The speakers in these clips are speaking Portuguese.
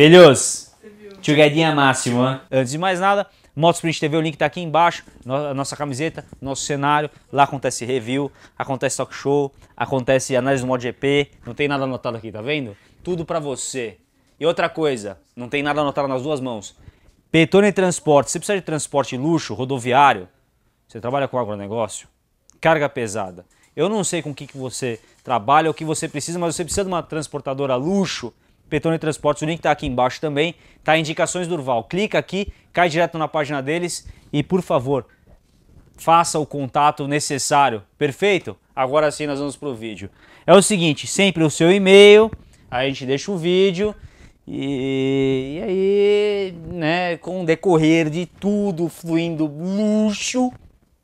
Filhos, Tchugadinha máximo. Hein? Antes de mais nada, Motosprint TV, o link tá aqui embaixo, a nossa camiseta, nosso cenário, lá acontece review, acontece talk show, acontece análise do GP, não tem nada anotado aqui, tá vendo? Tudo para você. E outra coisa, não tem nada anotado nas duas mãos. Petone Transporte, você precisa de transporte luxo, rodoviário, você trabalha com agronegócio, carga pesada. Eu não sei com o que, que você trabalha ou o que você precisa, mas você precisa de uma transportadora luxo, Petone Transportes, o link está aqui embaixo também, tá? Indicações Durval. Clica aqui, cai direto na página deles e, por favor, faça o contato necessário, perfeito? Agora sim nós vamos para o vídeo. É o seguinte, sempre o seu e-mail, aí a gente deixa o vídeo e, e aí, né, com o decorrer de tudo fluindo luxo,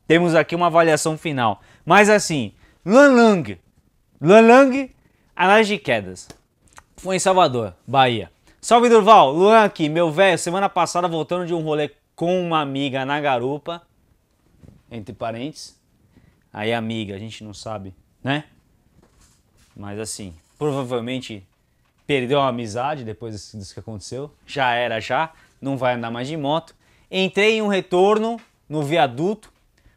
temos aqui uma avaliação final. Mas assim, Lan Lang, Lan Lang, análise de quedas foi em Salvador, Bahia. Salve Durval, Luan aqui, meu velho, semana passada voltando de um rolê com uma amiga na garupa, entre parênteses. Aí amiga, a gente não sabe, né? Mas assim, provavelmente perdeu a amizade depois disso que aconteceu. Já era já, não vai andar mais de moto. Entrei em um retorno no viaduto,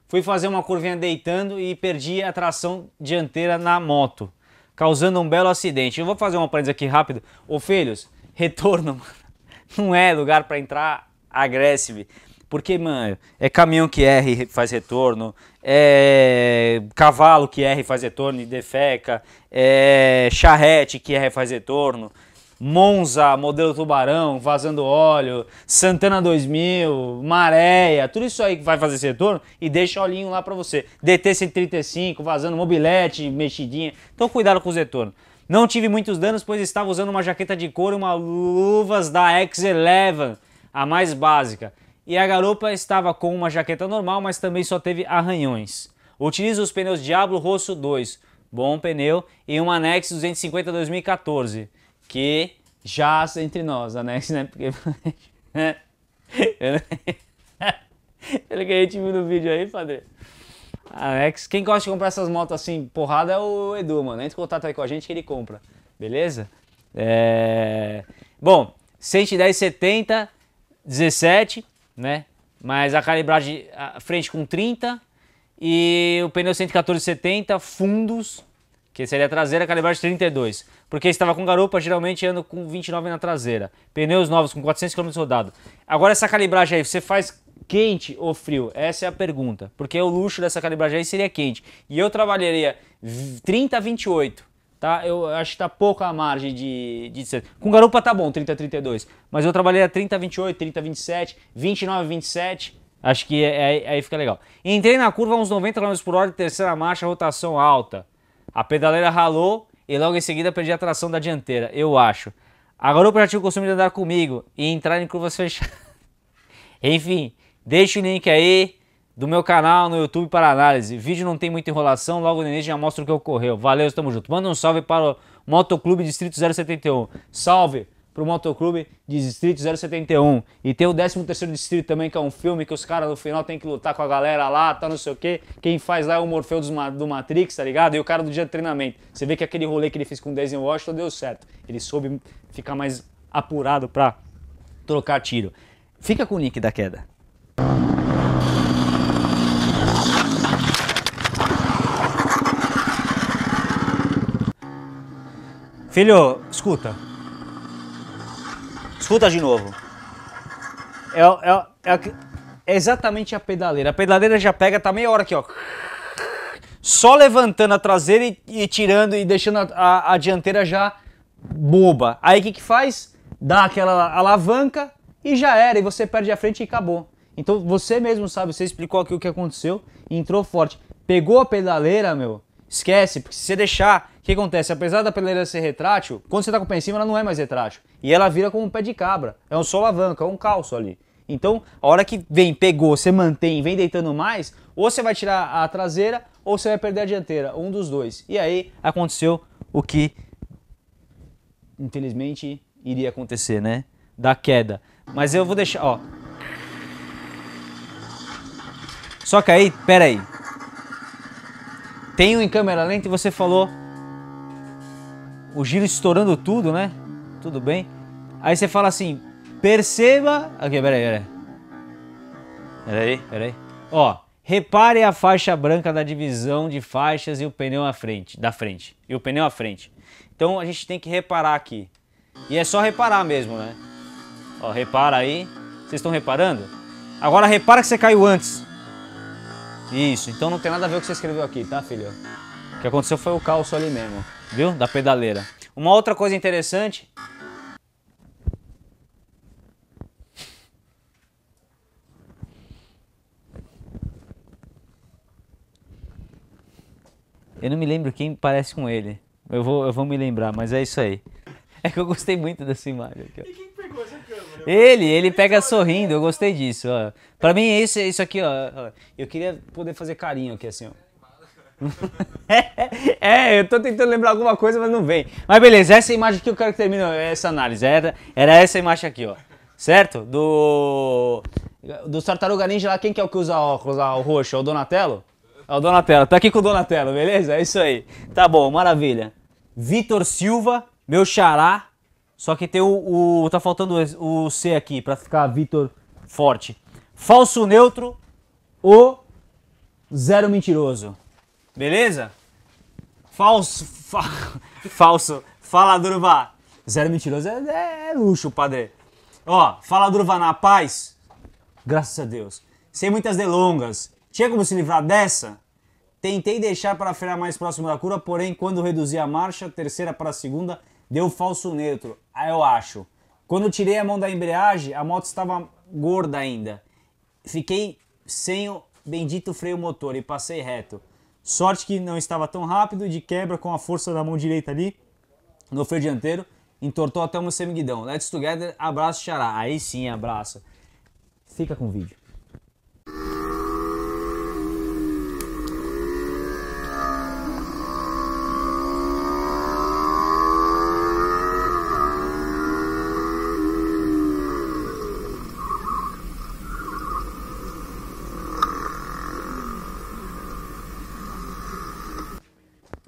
fui fazer uma curvinha deitando e perdi a tração dianteira na moto causando um belo acidente. Eu vou fazer uma parênteses aqui rápido. Ô filhos, retorno não é lugar para entrar agressive. Porque, mano, é caminhão que erra e faz retorno, é cavalo que erra e faz retorno e defeca, é charrete que erra e faz retorno. Monza, modelo tubarão, vazando óleo, Santana 2000, Maréia, tudo isso aí que vai fazer esse retorno e deixa olhinho lá para você. DT 135, vazando mobilete, mexidinha. Então cuidado com os retornos. Não tive muitos danos, pois estava usando uma jaqueta de couro e uma luvas da X11, a mais básica. E a garupa estava com uma jaqueta normal, mas também só teve arranhões. Utilizo os pneus Diablo Rosso 2, bom pneu, e um Nex 250 2014 que jaz entre nós, né? anexo, né? Porque. Pelo que a gente viu no vídeo aí, padre. Alex, quem gosta de comprar essas motos assim, porrada, é o Edu, mano. Entre em contato aí com a gente que ele compra, beleza? É... Bom, 110, 70, 17, né? Mas a calibragem a frente com 30 e o pneu 114, 70, fundos que seria a é traseira, é calibragem 32, porque estava com garupa, geralmente ando com 29 na traseira. Pneus novos com 400 km rodado. Agora essa calibragem aí, você faz quente ou frio? Essa é a pergunta, porque o luxo dessa calibragem aí seria quente. E eu trabalharia 30 a 28 tá? Eu acho que tá pouca a margem de, de Com garupa tá bom, 30 32, mas eu trabalhei a 30 28, 30 27, 29 27. Acho que é, é, aí fica legal. Entrei na curva uns 90 km por hora, terceira marcha, rotação alta. A pedaleira ralou e logo em seguida perdi a tração da dianteira, eu acho. Agora o já o costume de andar comigo e entrar em curvas fechadas. Enfim, deixa o link aí do meu canal no YouTube para análise. Vídeo não tem muita enrolação, logo no início já mostra o que ocorreu. Valeu, tamo junto. Manda um salve para o Motoclube Distrito 071. Salve! pro Motoclube de Distrito 071. E tem o 13 de Distrito também, que é um filme que os caras no final tem que lutar com a galera lá, tá não sei o quê. Quem faz lá é o Morfeu do Matrix, tá ligado? E o cara do dia de treinamento. Você vê que aquele rolê que ele fez com o Dez em Washington deu certo. Ele soube ficar mais apurado para trocar tiro. Fica com o nick da queda. Filho, escuta, Escuta de novo. É, é, é, é exatamente a pedaleira. A pedaleira já pega, tá meia hora aqui, ó. Só levantando a traseira e, e tirando e deixando a, a, a dianteira já boba. Aí o que, que faz? Dá aquela alavanca e já era. E você perde a frente e acabou. Então você mesmo sabe, você explicou aqui o que aconteceu, entrou forte. Pegou a pedaleira, meu, esquece, porque se você deixar o que acontece? Apesar da peleira ser retrátil, quando você está com o pé em cima, ela não é mais retrátil. E ela vira como um pé de cabra. É um solavanco, é um calço ali. Então, a hora que vem, pegou, você mantém, vem deitando mais, ou você vai tirar a traseira ou você vai perder a dianteira, um dos dois. E aí aconteceu o que infelizmente iria acontecer, né? Da queda. Mas eu vou deixar, ó. Só que aí, pera aí. Tenho em câmera lenta e você falou o giro estourando tudo, né? Tudo bem. Aí você fala assim, perceba... Aqui, peraí, peraí. Peraí, peraí. Ó, repare a faixa branca da divisão de faixas e o pneu à frente, da frente. E o pneu à frente. Então a gente tem que reparar aqui. E é só reparar mesmo, né? Ó, repara aí. Vocês estão reparando? Agora repara que você caiu antes. Isso, então não tem nada a ver o que você escreveu aqui, tá, filho? O que aconteceu foi o calço ali mesmo viu? Da pedaleira. Uma outra coisa interessante. Eu não me lembro quem parece com ele. Eu vou, eu vou me lembrar, mas é isso aí. É que eu gostei muito dessa imagem aqui, ó. Ele, ele pega sorrindo, eu gostei disso. Ó. Pra mim, isso, isso aqui, ó. Eu queria poder fazer carinho aqui, assim, ó. é, eu tô tentando lembrar alguma coisa, mas não vem. Mas beleza, essa imagem aqui eu quero que termine essa análise. Era, era essa imagem aqui, ó. Certo? Do. Do Tartaruga Ninja lá, quem que é o que usa óculos lá, ah, o roxo? É o Donatello? É o Donatello. Tá aqui com o Donatello, beleza? É isso aí. Tá bom, maravilha. Vitor Silva, meu xará. Só que tem o, o. Tá faltando o C aqui pra ficar Vitor forte. Falso neutro, o zero mentiroso. Beleza? Falso. Fa, falso. Fala Durva. Zero mentiroso é, é, é, luxo, padre. Ó, fala Durva na paz. Graças a Deus. Sem muitas delongas. Tinha como se livrar dessa? Tentei deixar para frear mais próximo da cura, porém, quando reduzi a marcha, terceira para a segunda, deu falso neutro. Aí ah, eu acho. Quando tirei a mão da embreagem, a moto estava gorda ainda. Fiquei sem o bendito freio motor e passei reto. Sorte que não estava tão rápido, de quebra com a força da mão direita ali, no freio dianteiro, entortou até o meu semiguidão. Let's Together, abraço, Xará. Aí sim, abraço. Fica com o vídeo.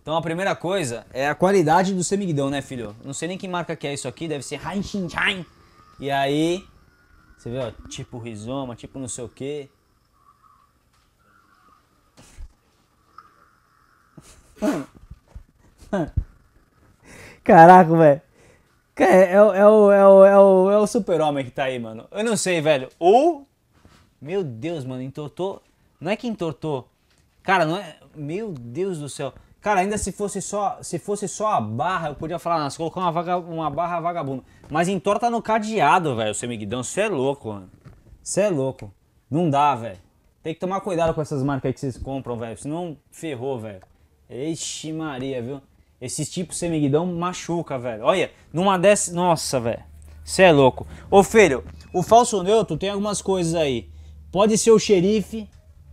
Então a primeira coisa é a qualidade do semigdão, né, filho? Não sei nem que marca que é isso aqui, deve ser Hainchinchain. E aí, você vê, ó, tipo rizoma, tipo não sei o quê. Caraca, velho. É, é, é, o, é, o, é, o, é o super-homem que tá aí, mano. Eu não sei, velho. Ou. Meu Deus, mano, entortou. Não é que entortou. Cara, não é. Meu Deus do céu. Cara, ainda se fosse só, se fosse só a barra, eu podia falar, nossa, colocar uma, vaga, uma barra vagabunda. Mas entorta no cadeado, velho, o semiguidão. Você é louco, mano. Você é louco. Não dá, velho. Tem que tomar cuidado com essas marcas aí que vocês compram, velho. Senão ferrou, velho. Ixi Maria, viu? Esses tipos semiguidão machuca, velho. Olha, numa dessas... Nossa, velho. Você é louco. Ô, filho, o falso neutro tem algumas coisas aí. Pode ser o xerife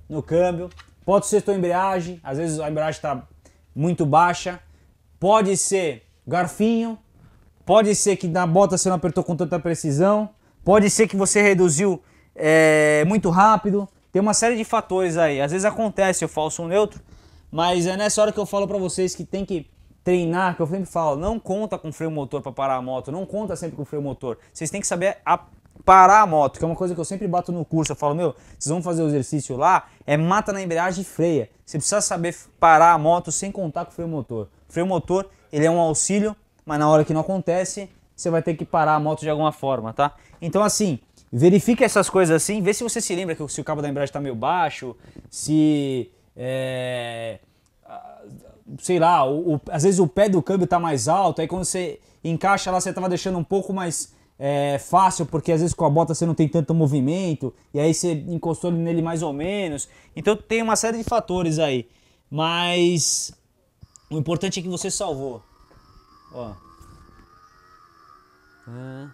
no câmbio. Pode ser a tua embreagem. Às vezes a embreagem tá muito baixa, pode ser garfinho, pode ser que na bota você não apertou com tanta precisão, pode ser que você reduziu é, muito rápido. Tem uma série de fatores aí. Às vezes acontece eu falso um neutro, mas é nessa hora que eu falo para vocês que tem que treinar, que eu sempre falo, não conta com freio motor para parar a moto, não conta sempre com freio motor. Vocês têm que saber a parar a moto, que é uma coisa que eu sempre bato no curso. Eu falo, meu, vocês vão fazer o exercício lá, é mata na embreagem e freia. Você precisa saber parar a moto sem contar com o freio motor. O freio motor, ele é um auxílio, mas na hora que não acontece, você vai ter que parar a moto de alguma forma, tá? Então, assim, verifique essas coisas assim, vê se você se lembra que se o cabo da embreagem está meio baixo, se. É, sei lá, o, o, às vezes o pé do câmbio está mais alto, aí quando você encaixa lá, você estava deixando um pouco mais é, fácil, porque às vezes com a bota você não tem tanto movimento, e aí você encostou nele mais ou menos. Então tem uma série de fatores aí. Mas o importante é que você salvou. Ó. Ah.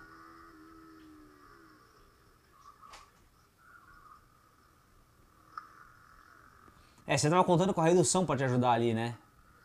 É, você estava contando com a redução para te ajudar ali, né?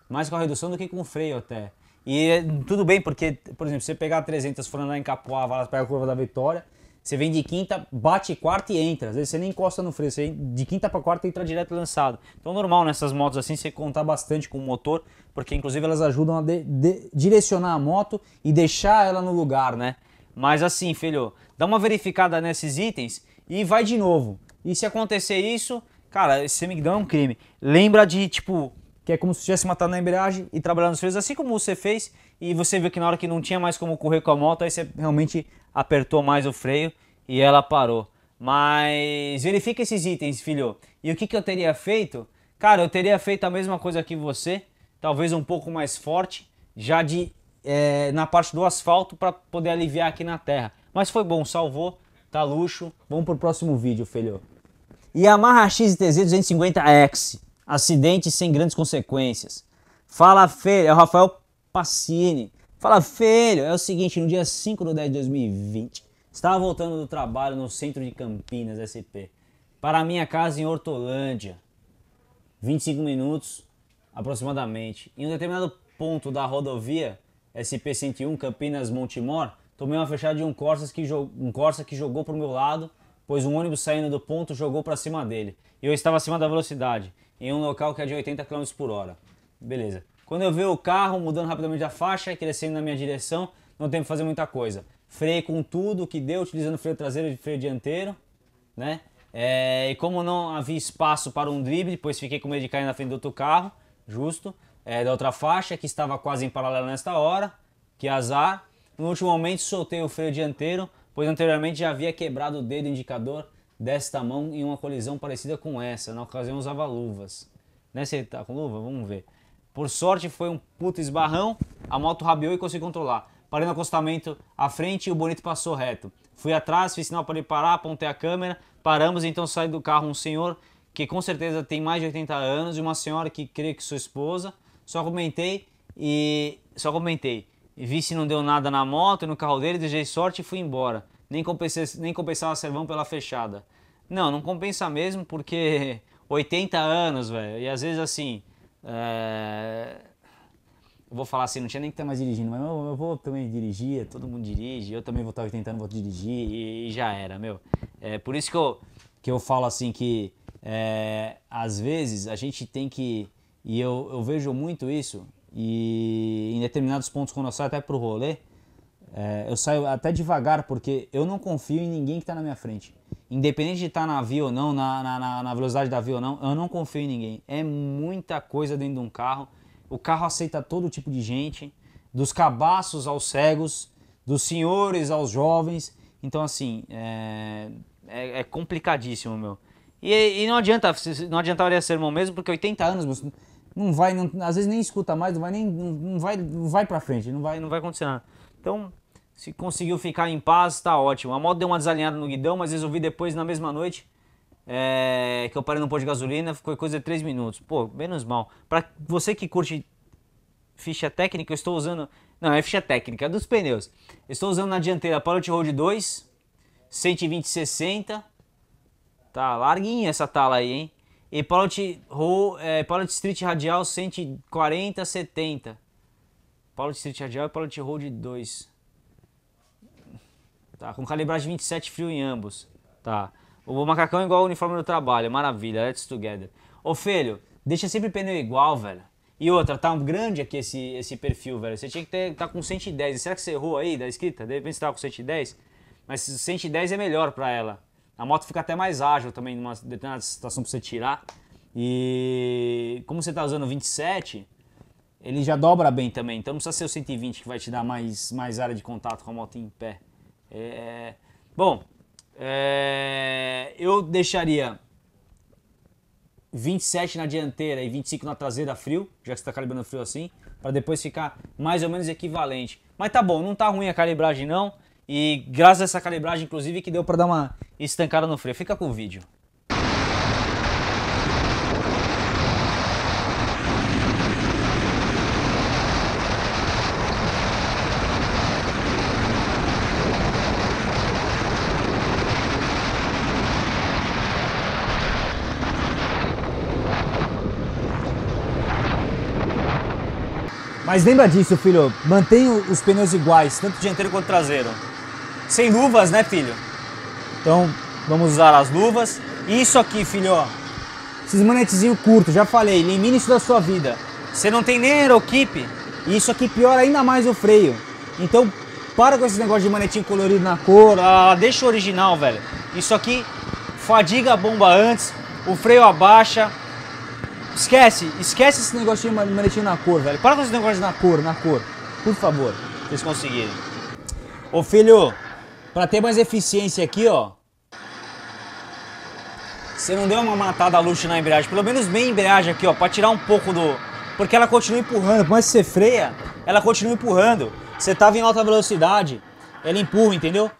Mais com a redução do que com o freio até. E é tudo bem, porque, por exemplo, você pegar 300 for lá em Capoava, ela pega a curva da Vitória, você vem de quinta, bate quarta e entra. Às vezes você nem encosta no freio, você de quinta para quarta entra direto lançado. Então, normal nessas motos assim você contar bastante com o motor, porque inclusive elas ajudam a de, de, direcionar a moto e deixar ela no lugar, né? Mas assim, filho, dá uma verificada nesses itens e vai de novo. E se acontecer isso, cara, esse migdão é um crime. Lembra de, tipo, que é como se tivesse matado na embreagem e trabalhando nos freios, assim como você fez, e você viu que na hora que não tinha mais como correr com a moto, aí você realmente apertou mais o freio e ela parou. Mas verifica esses itens, filho. E o que, que eu teria feito? Cara, eu teria feito a mesma coisa que você, talvez um pouco mais forte, já de é, na parte do asfalto para poder aliviar aqui na terra. Mas foi bom, salvou, tá luxo. Vamos pro próximo vídeo, filho. Yamaha XTZ 250X acidente sem grandes consequências. Fala, filho, é o Rafael Passini. Fala, filho, é o seguinte, no dia 5 de 10 de 2020, estava voltando do trabalho no centro de Campinas, SP, para a minha casa em Hortolândia, 25 minutos aproximadamente. Em um determinado ponto da rodovia SP-101 Campinas-Montemor, tomei uma fechada de um Corsa, que um Corsa que jogou para o meu lado, pois um ônibus saindo do ponto jogou para cima dele. E eu estava acima da velocidade em um local que é de 80 km por hora. Beleza. Quando eu vejo o carro mudando rapidamente a faixa, e crescendo na minha direção, não tem que fazer muita coisa. Freio com tudo que deu, utilizando freio traseiro e freio dianteiro, né? É, e como não havia espaço para um drible, depois fiquei com medo de cair na frente do outro carro, justo, é, da outra faixa, que estava quase em paralelo nesta hora, que azar. No último momento soltei o freio dianteiro, pois anteriormente já havia quebrado o dedo indicador desta mão em uma colisão parecida com essa. Na ocasião usava luvas. Né? Se ele tá com luva, vamos ver. Por sorte foi um puto esbarrão, a moto rabiou e consegui controlar. Parei no acostamento à frente e o bonito passou reto. Fui atrás, fiz sinal para ele parar, apontei a câmera, paramos, então sai do carro um senhor que com certeza tem mais de 80 anos e uma senhora que creio que sua esposa. Só comentei e só comentei. Vi se não deu nada na moto, no carro dele, desejei sorte e fui embora nem, compensa, nem compensava servão pela fechada. Não, não compensa mesmo, porque 80 anos, velho, e às vezes assim. É... Eh, eu vou falar assim, não tinha nem que estar tá mais dirigindo, mas eu, vou também dirigir, todo mundo dirige, eu também vou tá estar 80 anos, vou dirigir e, e já era, meu. É por isso que eu, que eu falo assim que é, às vezes a gente tem que, e eu, eu vejo muito isso, e em determinados pontos quando eu saio até pro rolê, é, eu saio até devagar, porque eu não confio em ninguém que está na minha frente. Independente de estar tá na via ou não, na, na, na, velocidade da via ou não, eu não confio em ninguém. É muita coisa dentro de um carro. O carro aceita todo tipo de gente, dos cabaços aos cegos, dos senhores aos jovens. Então, assim, é, é, é complicadíssimo, meu. E, e, não adianta, não adiantaria ser irmão mesmo, porque 80 anos, meu, não vai, não, às vezes nem escuta mais, não vai nem, não, vai, não vai pra frente, não vai, não vai acontecer nada. Então, se conseguiu ficar em paz, está ótimo. A moto deu uma desalinhada no guidão, mas resolvi depois, na mesma noite, é, que eu parei no posto de gasolina, ficou coisa de 3 minutos. Pô, menos mal. Para você que curte ficha técnica, eu estou usando... Não, é ficha técnica, é dos pneus. estou usando na dianteira Pilot Road 2, 120-60. Tá larguinha essa tala aí, hein? E Pilot, Road, é, eh, Pilot Street Radial 140-70. Pilot Street Radial e Pilot Road 2. Tá? Com calibragem 27 frio em ambos. Tá? O macacão é igual ao uniforme do trabalho. Maravilha, let's together. Ô, filho, deixa sempre pneu igual, velho. E outra, tá um grande aqui esse, esse perfil, velho. Você tinha que ter, tá com 110. Será que você errou aí da escrita? De repente você tava com 110. Mas 110 é melhor para ela. A moto fica até mais ágil também numa determinada situação pra você tirar. E como você tá usando 27, ele já dobra bem também. Então não precisa ser o 120 que vai te dar mais, mais área de contato com a moto em pé. É, bom, é, eu deixaria 27 na dianteira e 25 na traseira frio, já que você está calibrando frio assim, para depois ficar mais ou menos equivalente. Mas tá bom, não tá ruim a calibragem não. E graças a essa calibragem, inclusive, que deu para dar uma estancada no freio. Fica com o vídeo. Mas lembra disso, filho. Mantenha os pneus iguais, tanto dianteiro quanto traseiro. Sem luvas, né, filho? Então, vamos usar as luvas. E isso aqui, filho, ó. Esses manetezinhos curtos, já falei, elimina isso da sua vida. Você não tem nem aerokip, e isso aqui piora ainda mais o freio. Então, para com esse negócio de manetinho colorido na cor, ah, deixa o original, velho. Isso aqui fadiga a bomba antes, o freio abaixa, Esquece, esquece esse negócio de manetinho na cor, velho. Para com esse negócio na cor, na cor. Por favor. Vocês conseguirem. Ô filho, pra ter mais eficiência aqui, ó. Você não deu uma matada luxo na embreagem. Pelo menos meia embreagem aqui, ó. Pra tirar um pouco do... Porque ela continua empurrando. Por mais que você freia, ela continua empurrando. Você tava em alta velocidade, ela empurra, entendeu?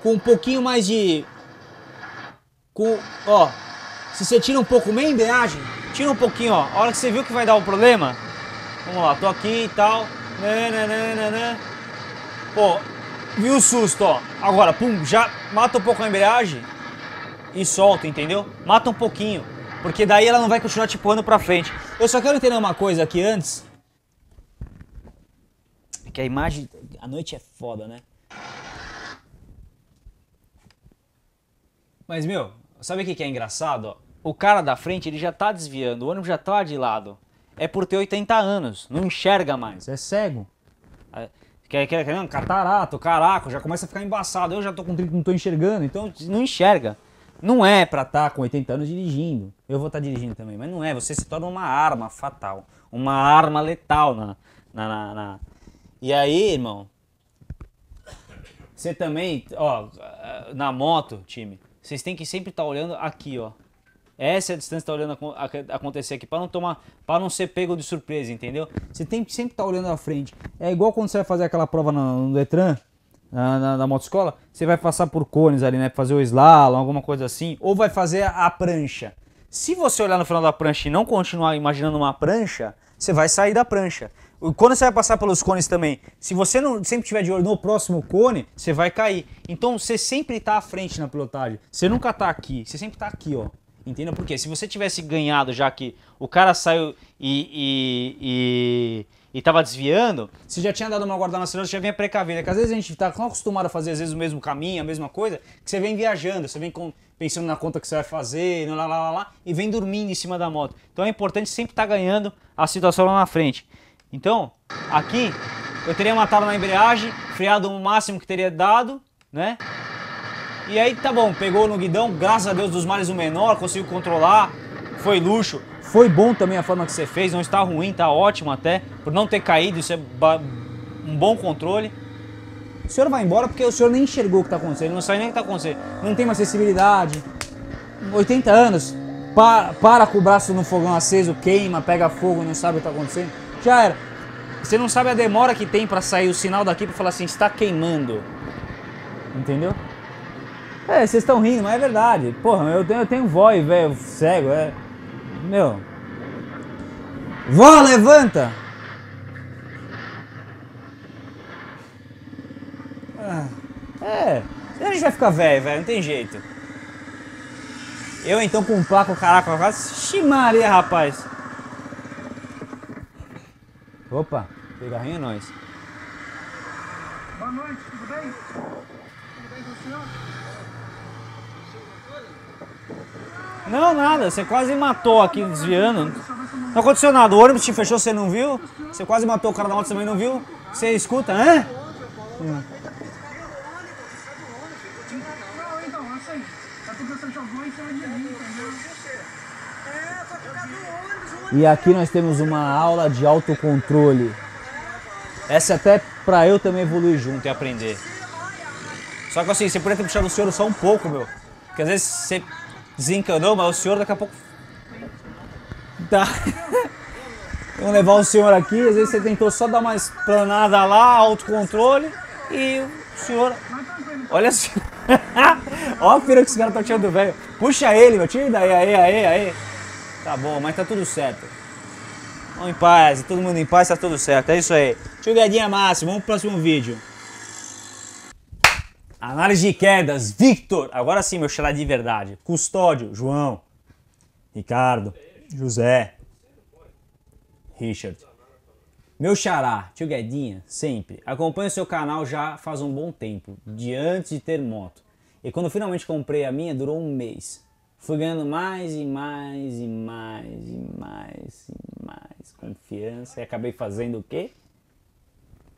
Com um pouquinho mais de... Com... Ó... Se você tira um pouco meia embreagem, Tira um pouquinho, ó. A hora que você viu que vai dar um problema. Vamos lá, tô aqui e tal. Nananana. Né, né, né, Pô, viu o susto, ó. Agora, pum, já mata um pouco a embreagem e solta, entendeu? Mata um pouquinho. Porque daí ela não vai continuar te pondo pra frente. Eu só quero entender uma coisa aqui antes. Que a imagem. A noite é foda, né? Mas, meu, sabe o que é engraçado? Ó? o cara da frente ele já tá desviando, o ônibus já tá de lado. É por ter 80 anos, não enxerga mais. Você é cego. É, quer, quer, quer, catarato, caraca, já começa a ficar embaçado. Eu já tô com 30, não tô enxergando, então não enxerga. Não é pra estar tá com 80 anos dirigindo. Eu vou estar tá dirigindo também, mas não é. Você se torna uma arma fatal, uma arma letal na, na, na, na... E aí, irmão, você também, ó, na moto, time, vocês têm que sempre estar tá olhando aqui, ó. Essa é a distância que está olhando acontecer aqui, para não tomar, para não ser pego de surpresa, entendeu? Você tem que sempre estar tá olhando à frente. É igual quando você vai fazer aquela prova no, no Detran, na, na, na motoscola, você vai passar por cones ali, né? Fazer o slalom, alguma coisa assim, ou vai fazer a, a prancha. Se você olhar no final da prancha e não continuar imaginando uma prancha, você vai sair da prancha. Quando você vai passar pelos cones também, se você não sempre tiver de olho no próximo cone, você vai cair. Então você sempre está à frente na pilotagem. Você nunca está aqui, você sempre está aqui, ó. Entendeu? Porque se você tivesse ganhado, já que o cara saiu e, e, e, e tava desviando, você já tinha dado uma guarda nacional, você já vinha precavido. É que às vezes a gente tá tão acostumado a fazer, às vezes, o mesmo caminho, a mesma coisa, que você vem viajando, você vem com, pensando na conta que você vai fazer, lá, lá, lá, lá, e vem dormindo em cima da moto. Então é importante sempre estar tá ganhando a situação lá na frente. Então, aqui, eu teria matado na embreagem, freado o máximo que teria dado, né? E aí tá bom, pegou no guidão, graças a Deus dos males o menor, conseguiu controlar, foi luxo. Foi bom também a forma que você fez, não está ruim, está ótimo até, por não ter caído, isso é um bom controle. O senhor vai embora porque o senhor nem enxergou o que está acontecendo, não sabe nem o que está acontecendo, não tem mais sensibilidade. 80 anos, para, para com o braço no fogão aceso, queima, pega fogo, não sabe o que está acontecendo. Já era. Você não sabe a demora que tem para sair o sinal daqui para falar assim, está queimando. Entendeu? É, vocês estão rindo, mas é verdade. Porra, eu tenho, eu tenho voz, velho, cego, é. Meu. Vó, levanta! Ah, é. A gente vai ficar velho, velho, não tem jeito. Eu então com um placo, caraca, quase. Ximaria, rapaz. Opa, cigarrinho é nós. Boa noite, tudo bem? Tudo bem com o senhor? Não, nada. Você quase matou aqui desviando. Não aconteceu nada. O ônibus te fechou, você não viu. Você quase matou o cara da moto, também não viu. Você escuta, hã? E aqui nós temos uma aula de autocontrole. Essa é até pra eu também evoluir junto e aprender. Só que assim, você poderia ter puxado o senhor só um pouco, meu. Porque às vezes você desencanou, mas o senhor daqui a pouco. Tá. Vamos levar o senhor aqui. Às vezes você tentou só dar uma planada lá, autocontrole, e o senhor. Olha só. Olha a pira que esse cara tá tirando do velho. Puxa ele, meu. tio, daí, aí, aí, aí. Tá bom, mas tá tudo certo. Vamos em paz, todo mundo em paz, tá tudo certo. É isso aí. Tio Gadinha Máximo, vamos pro próximo vídeo. Análise de quedas, Victor. Agora sim, meu xará de verdade. Custódio, João. Ricardo, José. Richard. Meu xará, tio Guedinha, sempre. Acompanho seu canal já faz um bom tempo, de antes de ter moto. E quando finalmente comprei a minha, durou um mês. Fui ganhando mais e mais e mais e mais e mais confiança e acabei fazendo o quê?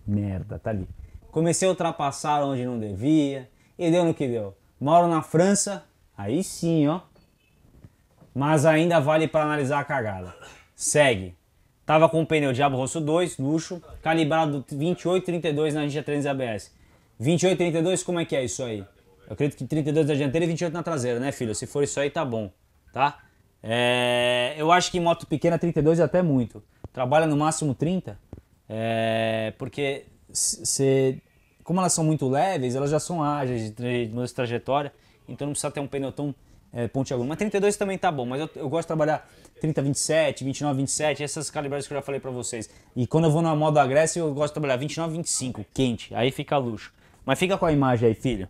Merda, tá ali comecei a ultrapassar onde não devia, e deu no que deu. Moro na França, aí sim, ó. Mas ainda vale para analisar a cagada. Segue. Tava com o pneu Diabo Rosso 2, luxo, calibrado 28-32 na Ninja 300 ABS. 28-32, como é que é isso aí? Eu acredito que 32 na dianteira e 28 na traseira, né, filho? Se for isso aí, tá bom, tá? É... eu acho que em moto pequena 32 é até muito. Trabalha no máximo 30, é... porque você como elas são muito leves, elas já são ágeis de mudança trajetória, então não precisa ter um pneu tão é, pontiagudo. Mas 32 também tá bom, mas eu, eu, gosto de trabalhar 30, 27, 29, 27, essas calibragens que eu já falei para vocês. E quando eu vou na moda agressiva, eu gosto de trabalhar 29, 25, quente, aí fica luxo. Mas fica com a imagem aí, filho.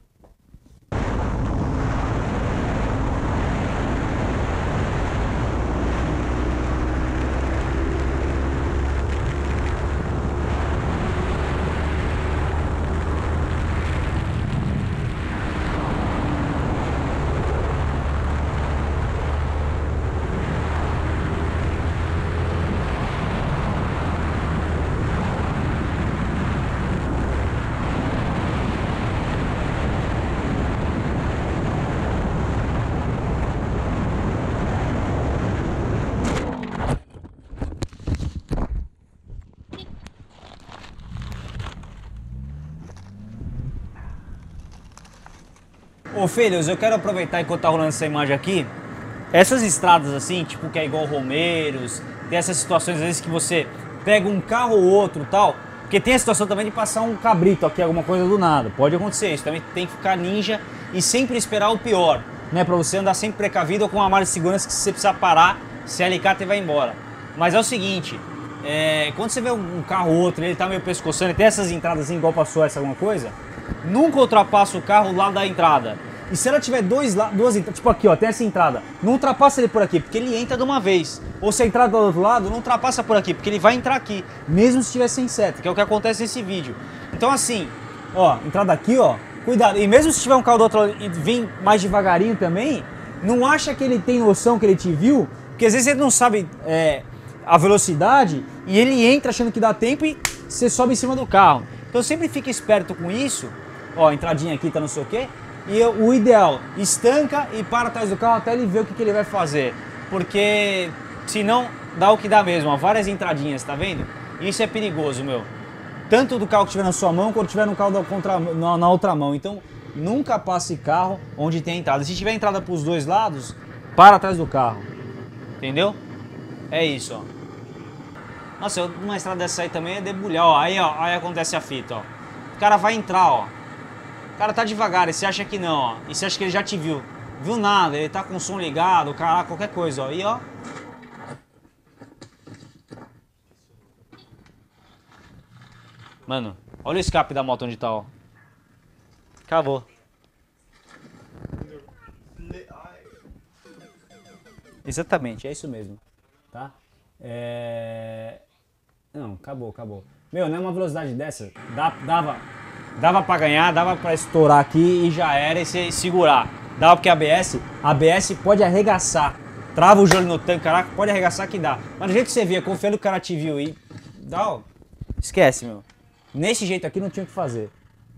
Ô filhos, eu quero aproveitar enquanto tá rolando essa imagem aqui. Essas estradas assim, tipo que é igual Romeiros, tem essas situações às vezes que você pega um carro ou outro tal. Porque tem a situação também de passar um cabrito aqui, alguma coisa do nada. Pode acontecer isso. Também tem que ficar ninja e sempre esperar o pior, né? Pra você andar sempre precavido ou com uma malha de segurança que se você precisar parar, se alicate e vai embora. Mas é o seguinte, é, quando você vê um carro ou outro, ele tá meio pescoçando, e tem essas entradas assim, igual passou essa alguma coisa, nunca ultrapassa o carro lá da entrada. E se ela tiver dois duas entradas, tipo aqui, ó, tem essa entrada, não ultrapassa ele por aqui, porque ele entra de uma vez. Ou se a entrada do outro lado, não ultrapassa por aqui, porque ele vai entrar aqui, mesmo se tiver sem seta, que é o que acontece nesse vídeo. Então assim, ó, entrada aqui, ó, cuidado. E mesmo se tiver um carro do outro lado e vir mais devagarinho também, não acha que ele tem noção que ele te viu, porque às vezes ele não sabe é, a velocidade e ele entra achando que dá tempo e você sobe em cima do carro. Então sempre fica esperto com isso. Ó, entradinha aqui tá não sei o quê. E eu, o ideal, estanca e para atrás do carro até ele ver o que, que ele vai fazer. Porque senão dá o que dá mesmo, ó, várias entradinhas, tá vendo? Isso é perigoso, meu. Tanto do carro que tiver na sua mão, quanto tiver no carro da contra, na, na outra mão. Então, nunca passe carro onde tem entrada. Se tiver entrada para os dois lados, para atrás do carro. Entendeu? É isso, ó. Nossa, uma estrada dessa aí também é debulhar, ó. Aí, ó, aí acontece a fita, ó. O cara vai entrar, ó. O cara tá devagar, e você acha que não, ó. E você acha que ele já te viu. Viu nada, ele tá com o som ligado, cara, qualquer coisa, ó. ó. Mano, olha o escape da moto onde tá, ó. Acabou. Exatamente, é isso mesmo, tá? É... Não, acabou, acabou. Meu, não é uma velocidade dessa. Dá, dava, dava pra ganhar, dava pra estourar aqui e já era e se segurar. Dava porque a ABS, ABS pode arregaçar. Trava o joelho no tanque, caraca, pode arregaçar que dá. Mas do jeito que você via, confiando que o cara te viu e. Dá, ó. Esquece, meu. Nesse jeito aqui não tinha o que fazer.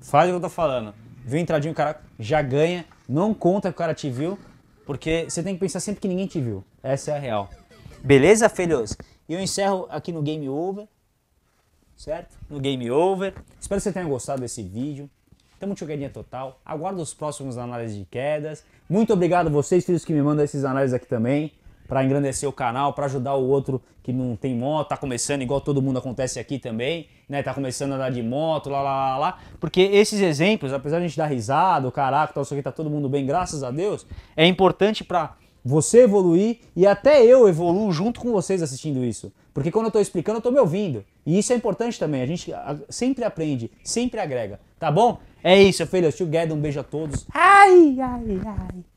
Faz o que eu tô falando. Viu entradinho, o cara já ganha. Não conta que o cara te viu, porque você tem que pensar sempre que ninguém te viu. Essa é a real. Beleza, filhos? E eu encerro aqui no Game Over, certo? No Game Over. Espero que você tenha gostado desse vídeo. Tamo jogadinha total. Aguardo os próximos análises de quedas. Muito obrigado a vocês, filhos, que me mandam esses análises aqui também. Para engrandecer o canal, para ajudar o outro que não tem moto, tá começando, igual todo mundo acontece aqui também, né? Tá começando a andar de moto, lá, lá, lá, lá. Porque esses exemplos, apesar de a gente dar risada, o caraca, tal, isso aqui tá todo mundo bem, graças a Deus, é importante para você evoluir e até eu evoluo junto com vocês assistindo isso. Porque quando eu estou explicando, eu estou me ouvindo. E isso é importante também. A gente sempre aprende, sempre agrega. Tá bom? É isso, filhos. Together, um beijo a todos. Ai, ai, ai.